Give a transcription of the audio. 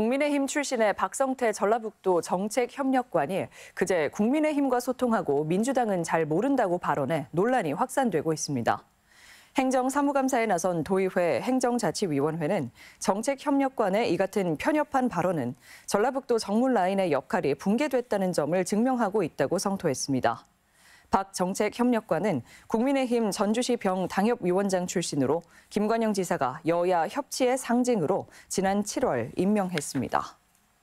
국민의힘 출신의 박성태 전라북도 정책협력관이 그제 국민의힘과 소통하고 민주당은 잘 모른다고 발언해 논란이 확산되고 있습니다. 행정사무감사에 나선 도의회 행정자치위원회는 정책협력관의 이 같은 편협한 발언은 전라북도 정문 라인의 역할이 붕괴됐다는 점을 증명하고 있다고 성토했습니다. 박 정책협력관은 국민의힘 전주시 병 당협위원장 출신으로 김관영 지사가 여야 협치의 상징으로 지난 7월 임명했습니다.